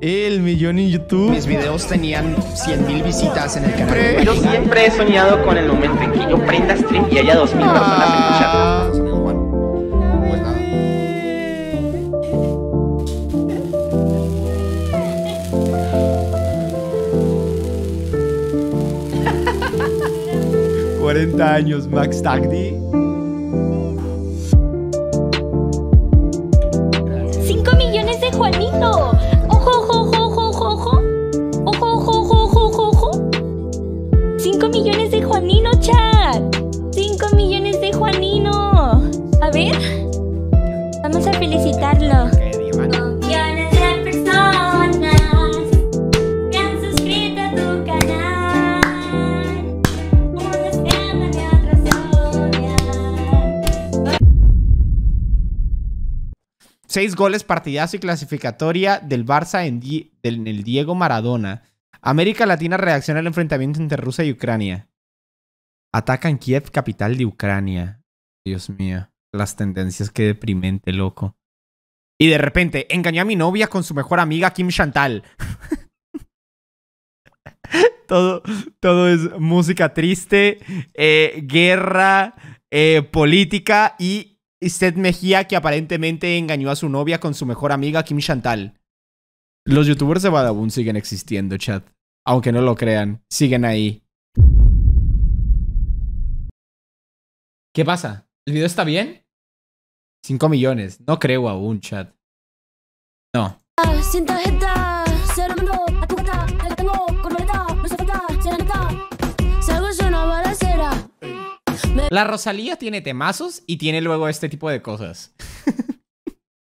el millón en YouTube. Mis videos tenían 100.000 visitas en el canal. Yo siempre he soñado con el momento en que yo prenda stream y haya 2000 ah. personas escuchando. 40 años, Max Tagdi. felicitarlo. Seis goles partidazo y clasificatoria del Barça en, el Diego Maradona. América Latina reacciona al enfrentamiento entre Rusia y Ucrania. Atacan Kiev, capital de Ucrania. Dios mío, las tendencias qué deprimente, loco. Y de repente, engañó a mi novia con su mejor amiga Kim Chantal. todo, todo es música triste, eh, guerra, eh, política y Seth Mejía que aparentemente engañó a su novia con su mejor amiga Kim Chantal. Los youtubers de Badabun siguen existiendo, chat. Aunque no lo crean, siguen ahí. ¿Qué pasa? ¿El video está bien? 5 millones. No creo aún, chat. No. La Rosalía tiene temazos y tiene luego este tipo de cosas.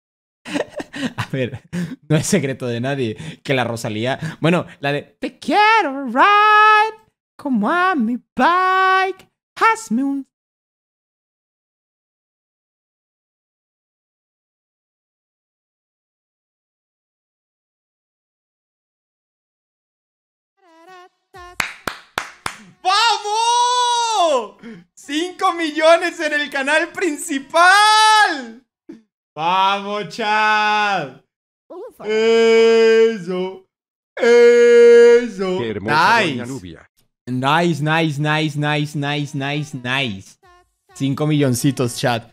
a ver, no es secreto de nadie que la Rosalía. Bueno, la de Te quiero ride como a mi bike. Hazme un ¡Vamos! ¡Cinco millones en el canal principal! ¡Vamos, chat! Eso. Eso. Qué nice. nice, nice, nice, nice, nice, nice, nice. Cinco milloncitos, chat.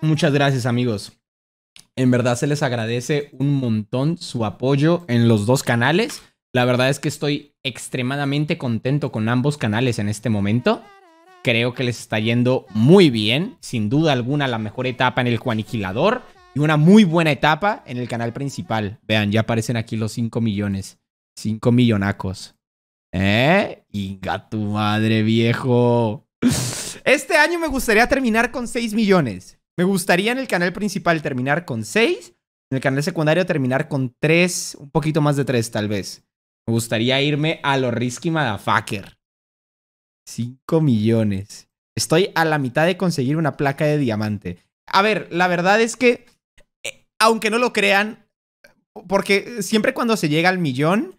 Muchas gracias, amigos. En verdad se les agradece un montón su apoyo en los dos canales. La verdad es que estoy extremadamente contento con ambos canales en este momento. Creo que les está yendo muy bien. Sin duda alguna la mejor etapa en el Juaniquilador. Y una muy buena etapa en el canal principal. Vean, ya aparecen aquí los 5 millones. 5 millonacos. ¿Eh? Inga tu madre, viejo. Este año me gustaría terminar con 6 millones. Me gustaría en el canal principal terminar con 6. En el canal secundario terminar con 3. Un poquito más de 3, tal vez. Me gustaría irme a lo risky motherfucker. 5 millones. Estoy a la mitad de conseguir una placa de diamante. A ver, la verdad es que, eh, aunque no lo crean, porque siempre cuando se llega al millón,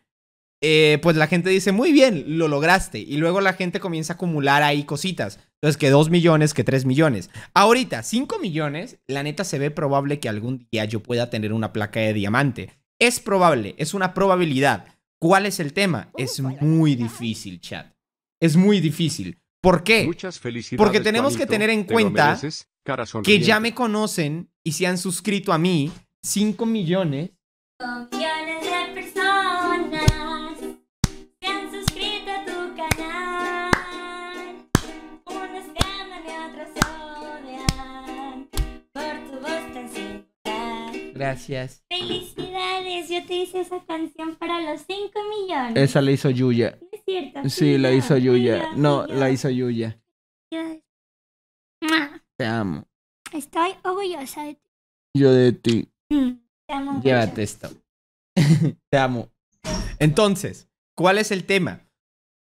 eh, pues la gente dice, muy bien, lo lograste. Y luego la gente comienza a acumular ahí cositas. Entonces, que 2 millones, que 3 millones. Ahorita, 5 millones, la neta se ve probable que algún día yo pueda tener una placa de diamante. Es probable, es una probabilidad. ¿Cuál es el tema? Uh, es muy difícil, chat. Es muy difícil. ¿Por qué? Muchas felicidades, Porque tenemos que tener en cuenta que ya me conocen y se han suscrito a mí 5 millones. millones de personas se han suscrito a tu canal. Unos ganan y otros odian por tu voz tan singular. Gracias. Felicidades yo te hice esa canción para los 5 millones. Esa la hizo Yuya. es cierto. Sí, la hizo Yuya. no, la hizo Yuya. Te amo. Estoy orgullosa de ti. Yo de ti. Mm, te amo. Llévate esto. te amo. Entonces, ¿cuál es el tema?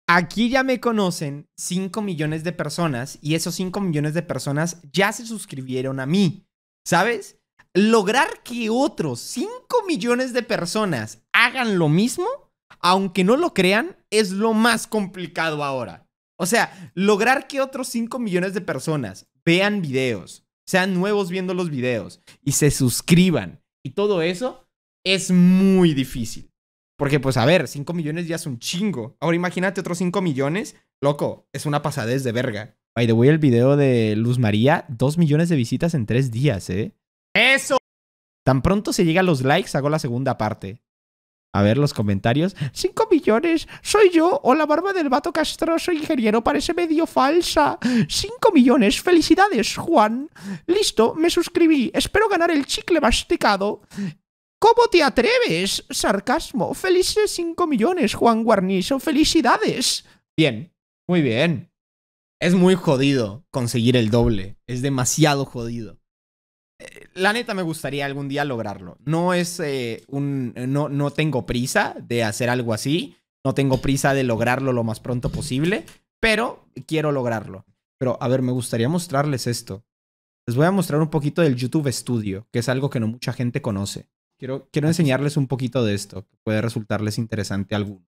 Aquí ya me conocen 5 millones de personas y esos 5 millones de personas ya se suscribieron a mí, ¿sabes? lograr que otros 5 millones de personas hagan lo mismo, aunque no lo crean, es lo más complicado ahora. O sea, lograr que otros 5 millones de personas vean videos, sean nuevos viendo los videos y se suscriban y todo eso es muy difícil. Porque pues a ver, 5 millones ya es un chingo. Ahora imagínate otros 5 millones, loco, es una pasadez de verga. By the way, el video de Luz María, 2 millones de visitas en 3 días, ¿eh? Eso. Tan pronto se llega a los likes, hago la segunda parte. A ver los comentarios. ¡Cinco millones! ¡Soy yo! ¡O la barba del vato castroso ingeniero parece medio falsa! ¡Cinco millones! ¡Felicidades, Juan! Listo, me suscribí. Espero ganar el chicle masticado. ¿Cómo te atreves? Sarcasmo. Felices 5 millones, Juan Guarnizo. Felicidades. Bien, muy bien. Es muy jodido conseguir el doble. Es demasiado jodido la neta me gustaría algún día lograrlo. No es eh, un... Eh, no, no tengo prisa de hacer algo así. No tengo prisa de lograrlo lo más pronto posible. Pero quiero lograrlo. Pero a ver, me gustaría mostrarles esto. Les voy a mostrar un poquito del YouTube Studio, que es algo que no mucha gente conoce. Quiero, quiero enseñarles un poquito de esto, que puede resultarles interesante alguno.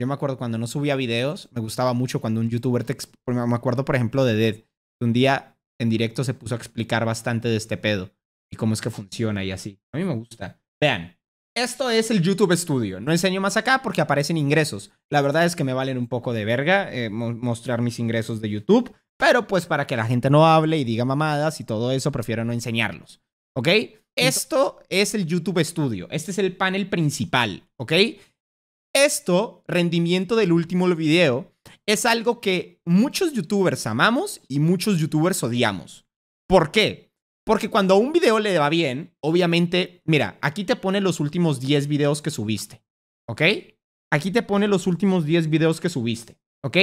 Yo me acuerdo cuando no subía videos, me gustaba mucho cuando un youtuber te... Me acuerdo, por ejemplo, de Dead. Un día en directo se puso a explicar bastante de este pedo y cómo es que funciona y así. A mí me gusta. Vean, esto es el YouTube Studio. No enseño más acá porque aparecen ingresos. La verdad es que me valen un poco de verga eh, mostrar mis ingresos de YouTube, pero pues para que la gente no hable y diga mamadas y todo eso, prefiero no enseñarlos. ¿Ok? Esto es el YouTube Studio. Este es el panel principal. ¿Ok? Esto, rendimiento del último video, es algo que muchos youtubers amamos y muchos youtubers odiamos. ¿Por qué? Porque cuando a un video le va bien, obviamente, mira, aquí te pone los últimos 10 videos que subiste, ¿ok? Aquí te pone los últimos 10 videos que subiste, ¿ok?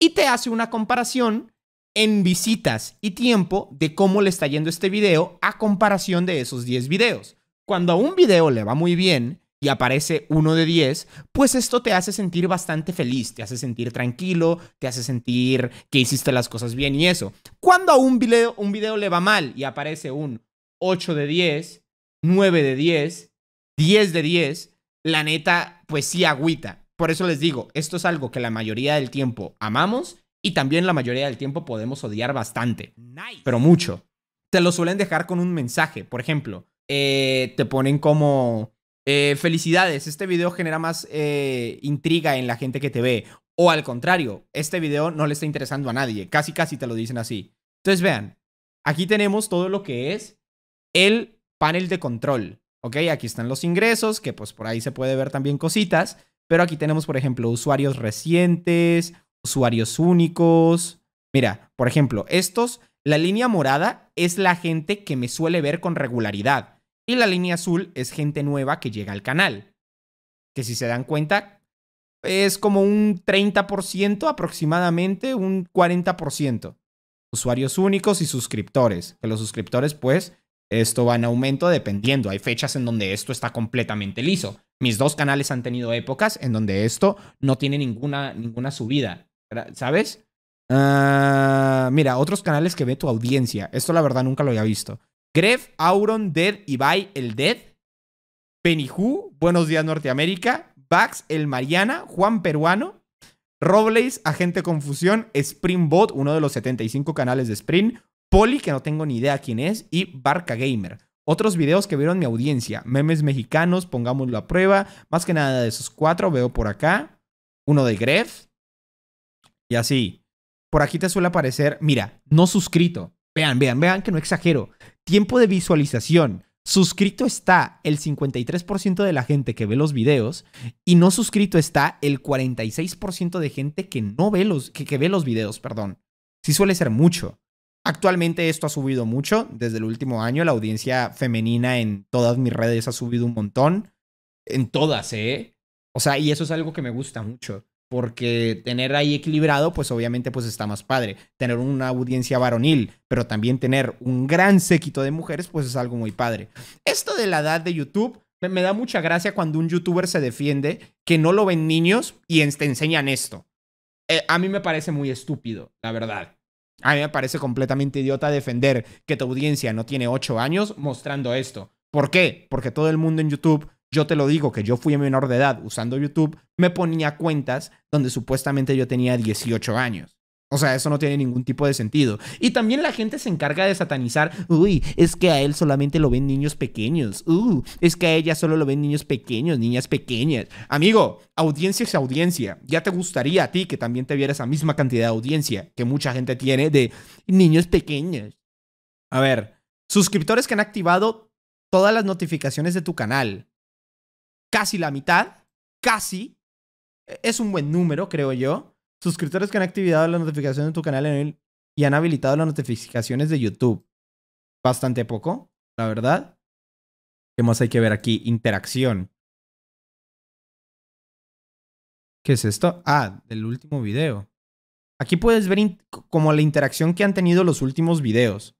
Y te hace una comparación en visitas y tiempo de cómo le está yendo este video a comparación de esos 10 videos. Cuando a un video le va muy bien, y aparece uno de 10, pues esto te hace sentir bastante feliz, te hace sentir tranquilo, te hace sentir que hiciste las cosas bien y eso. Cuando a un video, un le va mal y aparece un 8 de 10, 9 de 10, 10 de 10, la neta, pues sí agüita. Por eso les digo, esto es algo que la mayoría del tiempo amamos y también la mayoría del tiempo podemos odiar bastante, pero mucho. Te lo suelen dejar con un mensaje, por ejemplo, eh, te ponen como eh, felicidades, este video genera más eh, intriga en la gente que te ve. O al contrario, este video no le está interesando a nadie. Casi, casi te lo dicen así. Entonces vean, aquí tenemos todo lo que es el panel de control. Ok, aquí están los ingresos, que pues por ahí se puede ver también cositas. Pero aquí tenemos, por ejemplo, usuarios recientes, usuarios únicos. Mira, por ejemplo, estos, la línea morada es la gente que me suele ver con regularidad. Y la línea azul es gente nueva que llega al canal. Que si se dan cuenta, es como un 30% aproximadamente, un 40%. Usuarios únicos y suscriptores. Que los suscriptores, pues, esto va en aumento dependiendo. Hay fechas en donde esto está completamente liso. Mis dos canales han tenido épocas en donde esto no tiene ninguna, ninguna subida. ¿Sabes? Ah, mira, otros canales que ve tu audiencia. Esto la verdad nunca lo había visto. Gref, Auron, Dead, Ibai, el Dead. Peniju, Buenos Días Norteamérica. Bax, el Mariana. Juan Peruano. Robles, Agente Confusión. Springbot, uno de los 75 canales de Spring. Poli, que no tengo ni idea quién es. Y Barca Gamer. Otros videos que vieron mi audiencia. Memes mexicanos, pongámoslo a prueba. Más que nada de esos cuatro veo por acá. Uno de Gref. Y así. Por aquí te suele aparecer, mira, no suscrito. Vean, vean, vean que no exagero. Tiempo de visualización. Suscrito está el 53% de la gente que ve los videos y no suscrito está el 46% de gente que no ve los, que, que ve los videos, perdón. Sí suele ser mucho. Actualmente esto ha subido mucho. Desde el último año la audiencia femenina en todas mis redes ha subido un montón. En todas, ¿eh? O sea, y eso es algo que me gusta mucho porque tener ahí equilibrado, pues obviamente pues está más padre. Tener una audiencia varonil, pero también tener un gran séquito de mujeres, pues es algo muy padre. Esto de la edad de YouTube, me, da mucha gracia cuando un youtuber se defiende que no lo ven niños y te enseñan esto. Eh, a mí me parece muy estúpido, la verdad. A mí me parece completamente idiota defender que tu audiencia no tiene 8 años mostrando esto. ¿Por qué? Porque todo el mundo en YouTube yo te lo digo que yo fui a menor de edad usando YouTube, me ponía cuentas donde supuestamente yo tenía 18 años. O sea, eso no tiene ningún tipo de sentido. Y también la gente se encarga de satanizar, uy, es que a él solamente lo ven niños pequeños, uh, es que a ella solo lo ven niños pequeños, niñas pequeñas. Amigo, audiencia es audiencia. Ya te gustaría a ti que también te viera esa misma cantidad de audiencia que mucha gente tiene de niños pequeños. A ver, suscriptores que han activado todas las notificaciones de tu canal casi la mitad, casi. E, es un buen número, creo yo. Suscriptores que han activado las notificaciones de tu canal en y han habilitado las notificaciones de YouTube. Bastante poco, la verdad. ¿Qué más hay que ver aquí? Interacción. ¿Qué es esto? Ah, del último video. Aquí puedes ver como la interacción que han tenido los últimos videos.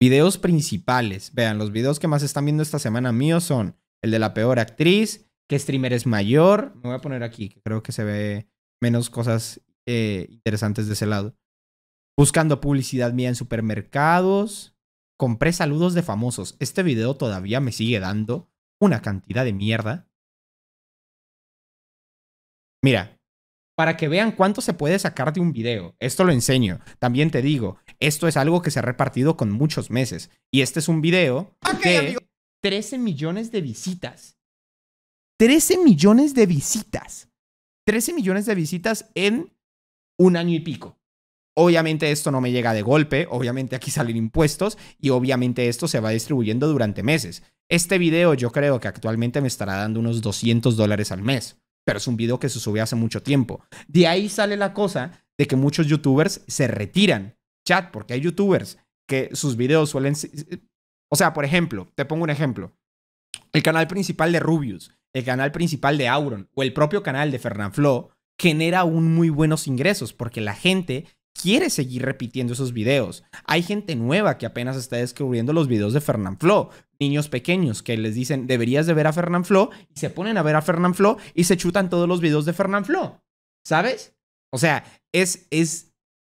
Videos principales. Vean, los videos que más están viendo esta semana míos son el de la peor actriz, qué streamer es mayor. Me voy a poner aquí, creo que se ve menos cosas eh, interesantes de ese lado. Buscando publicidad mía en supermercados. Compré saludos de famosos. Este video todavía me sigue dando una cantidad de mierda. Mira, para que vean cuánto se puede sacar de un video. Esto lo enseño. También te digo, esto es algo que se ha repartido con muchos meses. Y este es un video 13 millones de visitas. 13 millones de visitas. 13 millones de visitas en un año y pico. Obviamente esto no me llega de golpe, obviamente aquí salen impuestos y obviamente esto se va distribuyendo durante meses. Este video yo creo que actualmente me estará dando unos 200 dólares al mes, pero es un video que se subió hace mucho tiempo. De ahí sale la cosa de que muchos youtubers se retiran. Chat, porque hay youtubers que sus videos suelen o sea, por ejemplo, te pongo un ejemplo. El canal principal de Rubius, el canal principal de Auron o el propio canal de Fernanfloo genera aún muy buenos ingresos porque la gente quiere seguir repitiendo esos videos. Hay gente nueva que apenas está descubriendo los videos de Fernanfloo, niños pequeños que les dicen deberías de ver a Fernanfloo y se ponen a ver a Fernanfloo y se chutan todos los videos de Fernanfloo. ¿Sabes? O sea, es, es,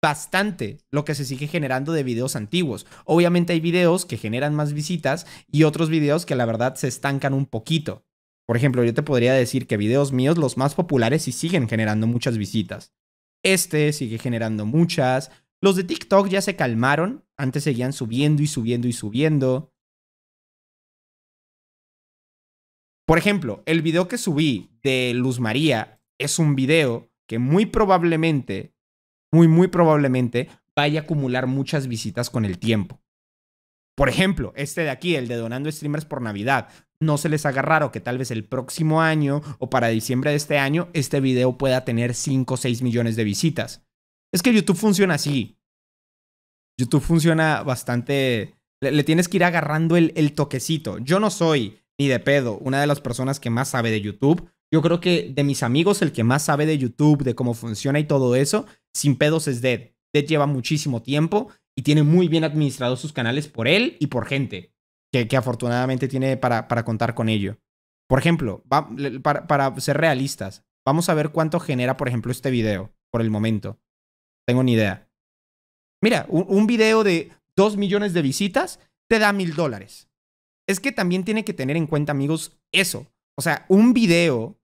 bastante lo que se sigue generando de videos antiguos. Obviamente hay videos que generan más visitas y otros videos que la verdad se estancan un poquito. Por ejemplo, yo te podría decir que videos míos, los más populares, sí siguen generando muchas visitas. Este sigue generando muchas. Los de TikTok ya se calmaron. Antes seguían subiendo y subiendo y subiendo. Por ejemplo, el video que subí de Luz María es un video que muy probablemente muy, muy probablemente vaya a acumular muchas visitas con el tiempo. Por ejemplo, este de aquí, el de donando streamers por Navidad. No se les haga raro que tal vez el próximo año o para diciembre de este año este video pueda tener 5 o 6 millones de visitas. Es que YouTube funciona así. YouTube funciona bastante... Le, tienes que ir agarrando el, el toquecito. Yo no soy, ni de pedo, una de las personas que más sabe de YouTube. Yo creo que de mis amigos el que más sabe de YouTube, de cómo funciona y todo eso, sin pedos es Dead. Dead lleva muchísimo tiempo y tiene muy bien administrados sus canales por él y por gente que, afortunadamente tiene para, para, contar con ello. Por ejemplo, para, ser realistas, vamos a ver cuánto genera, por ejemplo, este video por el momento. Tengo ni idea. Mira, un, video de 2 millones de visitas te da mil dólares. Es que también tiene que tener en cuenta, amigos, eso. O sea, un video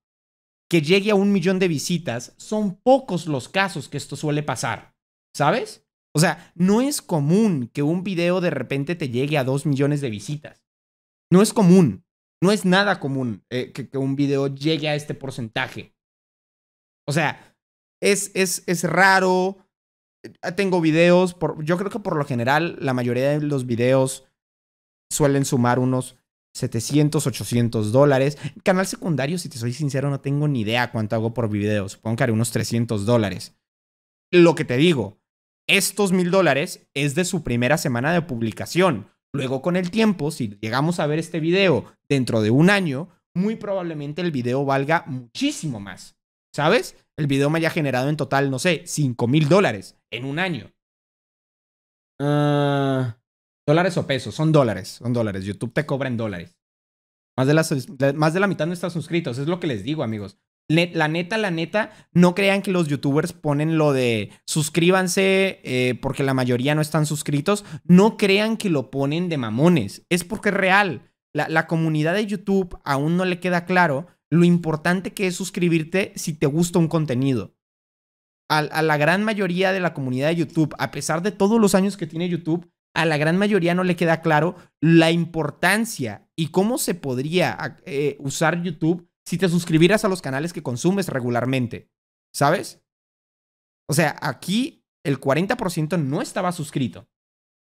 que llegue a un millón de visitas, son pocos los casos que esto suele pasar, ¿sabes? O sea, no es común que un video de repente te llegue a dos millones de visitas. No es común, no es nada común eh, que, que, un video llegue a este porcentaje. O sea, es, es, es raro. Eh, tengo videos, por, yo creo que por lo general la mayoría de los videos suelen sumar unos 700, 800 dólares. Canal secundario, si te soy sincero, no tengo ni idea cuánto hago por video. Supongo que haré unos 300 dólares. Lo que te digo, estos mil dólares es de su primera semana de publicación. Luego con el tiempo, si llegamos a ver este video dentro de un año, muy probablemente el video valga muchísimo más. ¿Sabes? El video me haya generado en total, no sé, 5 mil dólares en un año. Ah, ¿Dólares o pesos? Son dólares, son dólares. YouTube te cobra en dólares. Más de, la, más de la mitad no están suscritos, es lo que les digo, amigos. la neta, la neta, no crean que los youtubers ponen lo de suscríbanse eh, porque la mayoría no están suscritos. No crean que lo ponen de mamones. Es porque es real. la comunidad de YouTube aún no le queda claro lo importante que es suscribirte si te gusta un contenido a, la gran mayoría de la comunidad de YouTube, a pesar de todos los años que tiene YouTube, a la gran mayoría no le queda claro la importancia y cómo se podría eh, usar YouTube si te suscribieras a los canales que consumes regularmente, ¿sabes? O sea, aquí el 40% no estaba suscrito.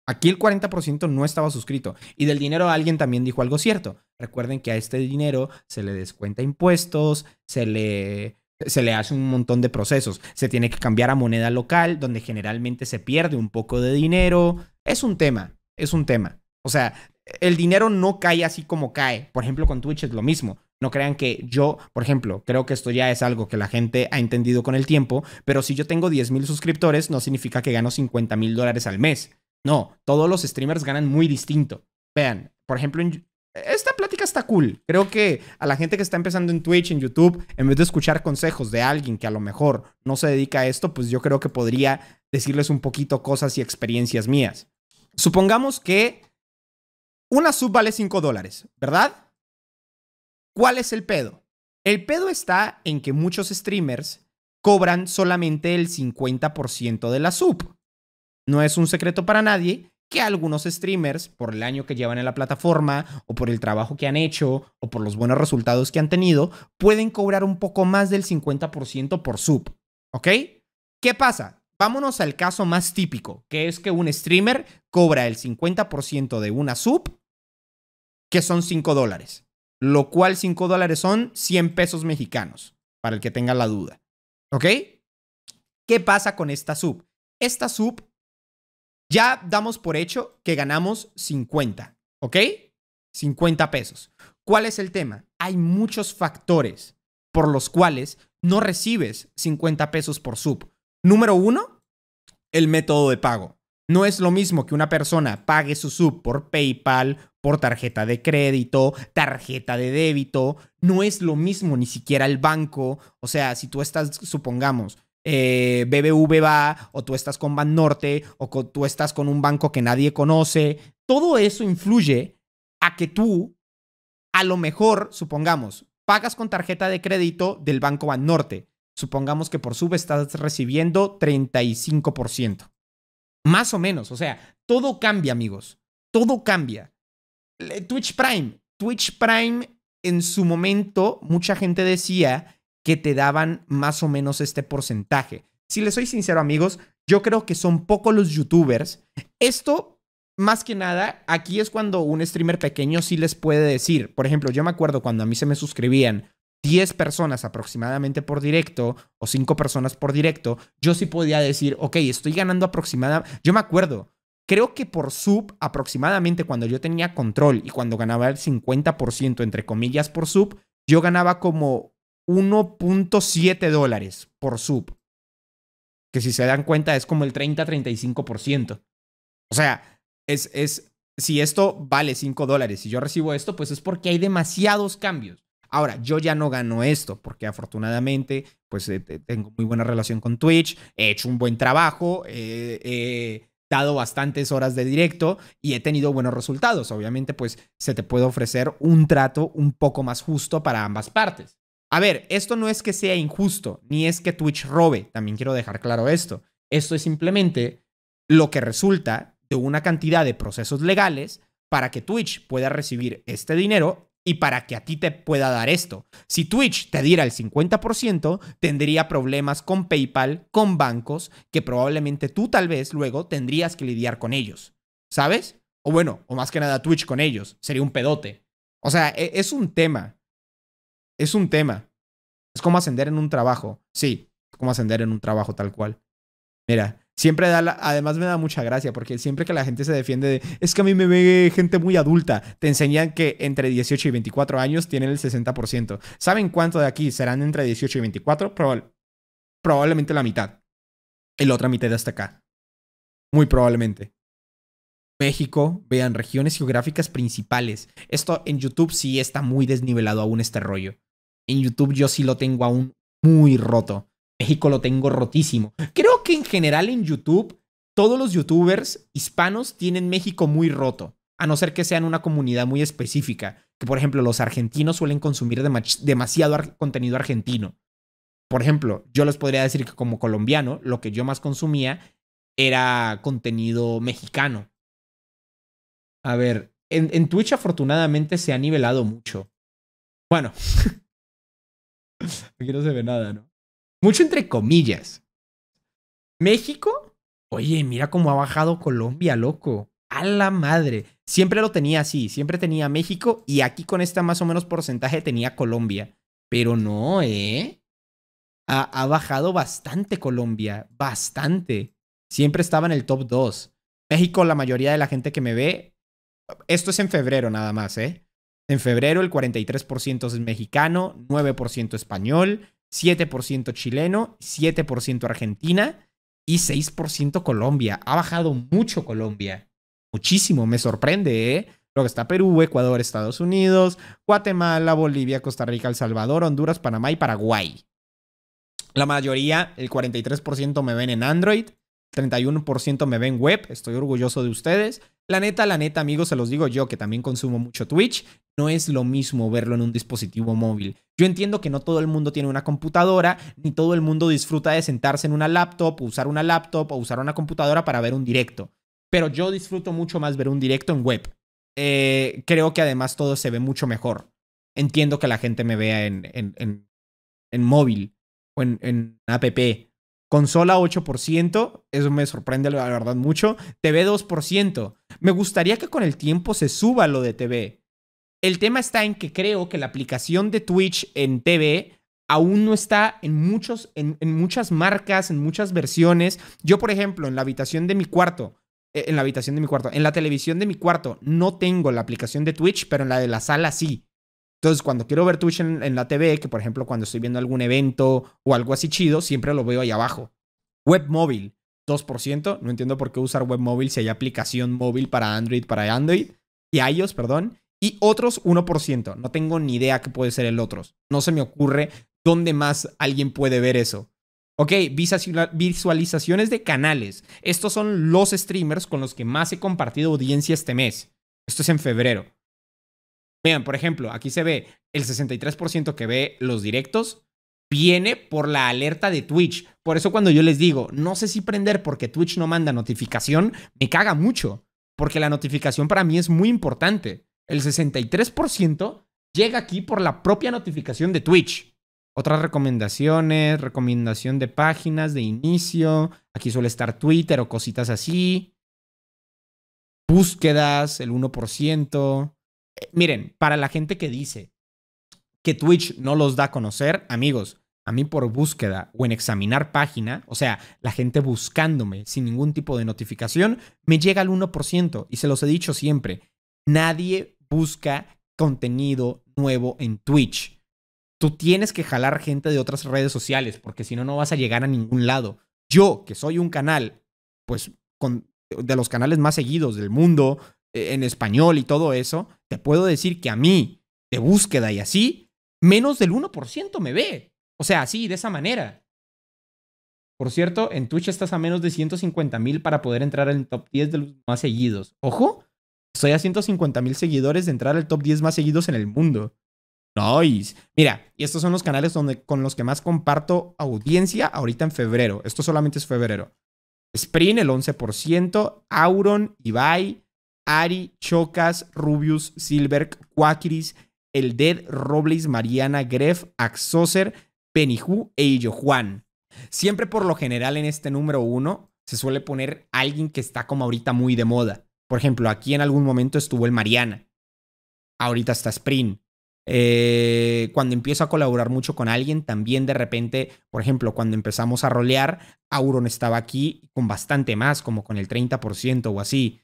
Aquí el 40% no estaba suscrito. Y del dinero alguien también dijo algo cierto. Recuerden que a este dinero se le descuenta impuestos, se le se le hace un montón de procesos. Se tiene que cambiar a moneda local, donde generalmente se pierde un poco de dinero. Es un tema, es un tema. O sea, el dinero no cae así como cae. Por ejemplo, con Twitch es lo mismo. No crean que yo, por ejemplo, creo que esto ya es algo que la gente ha entendido con el tiempo, pero si yo tengo 10 mil suscriptores, no significa que gano 50 mil dólares al mes. No, todos los streamers ganan muy distinto. Vean, por ejemplo, en, esta está cool. Creo que a la gente que está empezando en Twitch, en YouTube, en vez de escuchar consejos de alguien que a lo mejor no se dedica a esto, pues yo creo que podría decirles un poquito cosas y experiencias mías. Supongamos que una sub vale 5 dólares, ¿verdad? ¿Cuál es el pedo? El pedo está en que muchos streamers cobran solamente el 50% de la sub. No es un secreto para nadie que algunos streamers, por el año que llevan en la plataforma, o por el trabajo que han hecho, o por los buenos resultados que han tenido, pueden cobrar un poco más del 50% por sub. ¿Ok? ¿Qué pasa? Vámonos al caso más típico, que es que un streamer cobra el 50% de una sub, que son 5 dólares, lo cual 5 dólares son 100 pesos mexicanos, para el que tenga la duda. ¿Ok? ¿Qué pasa con esta sub? Esta sub ya damos por hecho que ganamos 50, ¿ok? 50 pesos. ¿Cuál es el tema? Hay muchos factores por los cuales no recibes 50 pesos por sub. Número uno, el método de pago. No es lo mismo que una persona pague su sub por PayPal, por tarjeta de crédito, tarjeta de débito. No es lo mismo ni siquiera el banco. O sea, si tú estás, supongamos, eh, BBV va, o tú estás con Ban Norte, o tú estás con un banco que nadie conoce. Todo eso influye a que tú, a lo mejor, supongamos, pagas con tarjeta de crédito del Banco Ban Norte. Supongamos que por sub estás recibiendo 35%. Más o menos, o sea, todo cambia, amigos. Todo cambia. Twitch Prime. Twitch Prime en su momento, mucha gente decía que te daban más o menos este porcentaje. Si les soy sincero amigos, yo creo que son pocos los youtubers. Esto, más que nada, aquí es cuando un streamer pequeño sí les puede decir. Por ejemplo, yo me acuerdo cuando a mí se me suscribían 10 personas aproximadamente por directo o 5 personas por directo, yo sí podía decir, ok, estoy ganando aproximadamente, yo me acuerdo, creo que por sub aproximadamente cuando yo tenía control y cuando ganaba el 50% entre comillas por sub, yo ganaba como 1.7 dólares por sub. Que si se dan cuenta es como el 30-35%. O sea, es, es, si esto vale 5 dólares y yo recibo esto, pues es porque hay demasiados cambios. Ahora, yo ya no gano esto porque afortunadamente, pues eh, tengo muy buena relación con Twitch, he hecho un buen trabajo, eh, he dado bastantes horas de directo y he tenido buenos resultados. Obviamente, pues se te puede ofrecer un trato un poco más justo para ambas partes. A ver, esto no es que sea injusto, ni es que Twitch robe, también quiero dejar claro esto. Esto es simplemente lo que resulta de una cantidad de procesos legales para que Twitch pueda recibir este dinero y para que a ti te pueda dar esto. Si Twitch te diera el 50%, tendría problemas con PayPal, con bancos, que probablemente tú tal vez luego tendrías que lidiar con ellos, ¿sabes? O bueno, o más que nada Twitch con ellos, sería un pedote. O sea, e, es un tema es un tema. Es como ascender en un trabajo. Sí, es como ascender en un trabajo tal cual. Mira, siempre da, la, además me da mucha gracia porque siempre que la gente se defiende de, es que a mí me ve gente muy adulta, te enseñan que entre 18 y 24 años tienen el 60%. ¿Saben cuánto de aquí serán entre 18 y 24? probablemente la mitad. El la otra mitad hasta acá. Muy probablemente. México, vean regiones geográficas principales. Esto en YouTube sí está muy desnivelado aún este rollo. En YouTube yo sí lo tengo aún muy roto. México lo tengo rotísimo. Creo que en general en YouTube todos los youtubers hispanos tienen México muy roto, a no ser que sean una comunidad muy específica, que por ejemplo los argentinos suelen consumir demasiado contenido argentino. Por ejemplo, yo les podría decir que como colombiano, lo que yo más consumía era contenido mexicano. A ver, en, en Twitch afortunadamente se ha nivelado mucho. Bueno, Aquí no se ve nada, ¿no? Mucho entre comillas. México. Oye, mira cómo ha bajado Colombia, loco. A la madre. Siempre lo tenía así. Siempre tenía México y aquí con esta más o menos porcentaje tenía Colombia. Pero no, ¿eh? Ha, ha bajado bastante Colombia. Bastante. Siempre estaba en el top 2. México, la mayoría de la gente que me ve. Esto es en febrero nada más, ¿eh? En febrero el 43% es mexicano, 9% español, 7% chileno, 7% argentina y 6% Colombia. Ha bajado mucho Colombia. Muchísimo, me sorprende, ¿eh? Luego está Perú, Ecuador, Estados Unidos, Guatemala, Bolivia, Costa Rica, El Salvador, Honduras, Panamá y Paraguay. La mayoría, el 43% me ven en Android, 31% me ven web, estoy orgulloso de ustedes. La neta, la neta, amigos, se los digo yo que también consumo mucho Twitch no es lo mismo verlo en un dispositivo móvil. Yo entiendo que no todo el mundo tiene una computadora, ni todo el mundo disfruta de sentarse en una laptop, o usar una laptop o usar una computadora para ver un directo. Pero yo disfruto mucho más ver un directo en web. Eh, creo que además todo se ve mucho mejor. Entiendo que la gente me vea en, en, móvil o en, en app. Consola 8%, eso me sorprende la verdad mucho. TV 2%. Me gustaría que con el tiempo se suba lo de TV el tema está en que creo que la aplicación de Twitch en TV aún no está en, muchos, en, muchas marcas, en muchas versiones. Yo, por ejemplo, en la habitación de mi cuarto, eh, en la habitación de mi cuarto, en la televisión de mi cuarto no tengo la aplicación de Twitch, pero en la de la sala sí. Entonces, cuando quiero ver Twitch en, la TV, que por ejemplo cuando estoy viendo algún evento o algo así chido, siempre lo veo ahí abajo. Web móvil, 2%. No entiendo por qué usar web móvil si hay aplicación móvil para Android, para Android y ellos, perdón y otros 1%. No tengo ni idea qué puede ser el otro. No se me ocurre dónde más alguien puede ver eso. Ok, visualizaciones de canales. Estos son los streamers con los que más he compartido audiencia este mes. Esto es en febrero. Vean, por ejemplo, aquí se ve el 63% que ve los directos viene por la alerta de Twitch. Por eso cuando yo les digo, no sé si prender porque Twitch no manda notificación, me caga mucho, porque la notificación para mí es muy importante el 63% llega aquí por la propia notificación de Twitch. Otras recomendaciones, recomendación de páginas de inicio. Aquí suele estar Twitter o cositas así. Búsquedas, el 1%. Eh, miren, para la gente que dice que Twitch no los da a conocer, amigos, a mí por búsqueda o en examinar página, o sea, la gente buscándome sin ningún tipo de notificación, me llega al 1%. Y se los he dicho siempre, nadie busca contenido nuevo en Twitch. Tú tienes que jalar gente de otras redes sociales porque si no, no vas a llegar a ningún lado. Yo, que soy un canal, pues de los canales más seguidos del mundo, e, en español y todo eso, te puedo decir que a mí, de búsqueda y así, menos del 1% me ve. O sea, así, de esa manera. Por cierto, en Twitch estás a menos de 150 mil para poder entrar en el top 10 de los más seguidos. Ojo, Estoy a 150 mil seguidores de entrar al top 10 más seguidos en el mundo. Nice. Mira, y estos son los canales donde, con los que más comparto audiencia ahorita en febrero. Esto solamente es febrero. Sprint, el 11%, Auron, Ibai, Ari, Chocas, Rubius, Silver, Quakiris, El Dead, Robles, Mariana, Gref, Axoser, Penihu e Illo Juan. Siempre por lo general en este número uno se suele poner alguien que está como ahorita muy de moda. Por ejemplo, aquí en algún momento estuvo el Mariana. Ahorita está Sprint. Eh, cuando empiezo a colaborar mucho con alguien, también de repente, por ejemplo, cuando empezamos a rolear, Auron estaba aquí con bastante más, como con el 30% o así.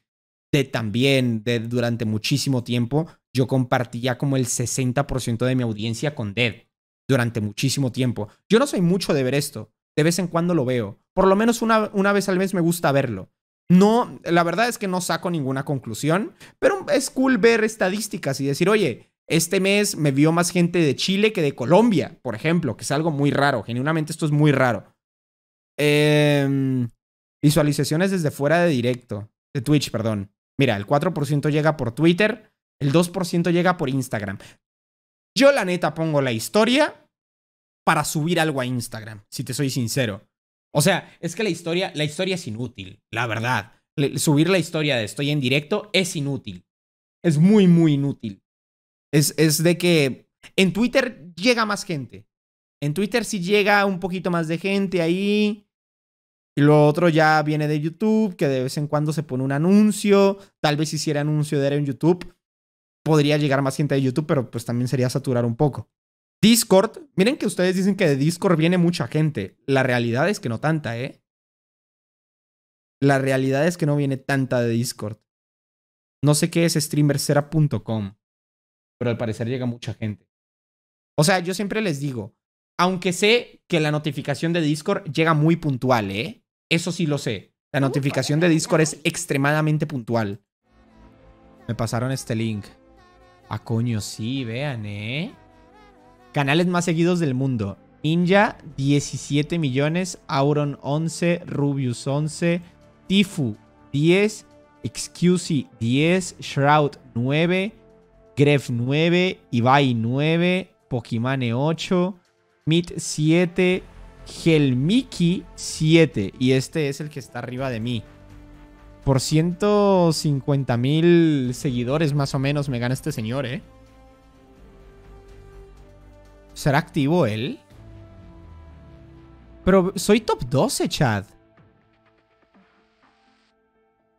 De también, de durante muchísimo tiempo, yo compartía como el 60% de mi audiencia con Dead. Durante muchísimo tiempo. Yo no soy mucho de ver esto. De vez en cuando lo veo. Por lo menos una vez al mes me gusta verlo. No, la verdad es que no saco ninguna conclusión, pero es cool ver estadísticas y decir, oye, este mes me vio más gente de Chile que de Colombia, por ejemplo, que es algo muy raro. Genuinamente esto es muy raro. Em, visualizaciones desde fuera de directo, de Twitch, perdón. Mira, el 4% llega por Twitter, el 2% llega por Instagram. Yo la neta pongo la historia para subir algo a Instagram, si te soy sincero. O sea, es que la historia, la historia es inútil, la verdad. subir la historia de estoy en directo es inútil. Es muy, muy inútil. Es, es de que en Twitter llega más gente. En Twitter sí llega un poquito más de gente ahí. Y lo otro ya viene de YouTube, que de vez en cuando se pone un anuncio. Tal vez hiciera anuncio de era en YouTube. Podría llegar más gente de YouTube, pero pues también sería saturar un poco. Discord, miren que ustedes dicen que de Discord viene mucha gente. La realidad es que no tanta, ¿eh? La realidad es que no viene tanta de Discord. No sé qué es streamersera.com pero al parecer llega mucha gente. O sea, yo siempre les digo, aunque sé que la notificación de Discord llega muy puntual, ¿eh? Eso sí lo sé. La notificación de Discord es extremadamente puntual. Me pasaron este link. A ah, coño, sí, vean, ¿eh? Canales más seguidos del mundo. Ninja 17 millones, Auron 11, Rubius 11, Tifu 10, Excuse 10, Shroud 9, Gref 9, Ibai 9, Pokimane 8, Mit 7, Helmiki 7. Y este es el que está arriba de mí. Por 150 mil seguidores más o menos me gana este señor, ¿eh? ¿Será activo él? Pero soy top 12, Chad.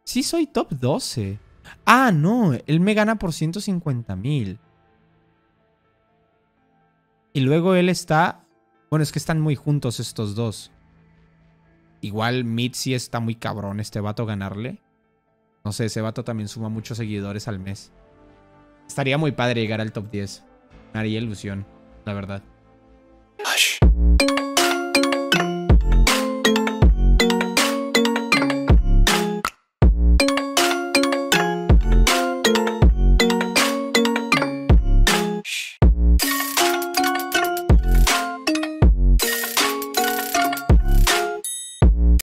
Sí soy top 12. Ah, no. Él me gana por 150 mil. Y luego él está... Bueno, es que están muy juntos estos dos. Igual si está muy cabrón este vato ganarle. No sé, ese vato también suma muchos seguidores al mes. Estaría muy padre llegar al top 10. Me haría ilusión la verdad.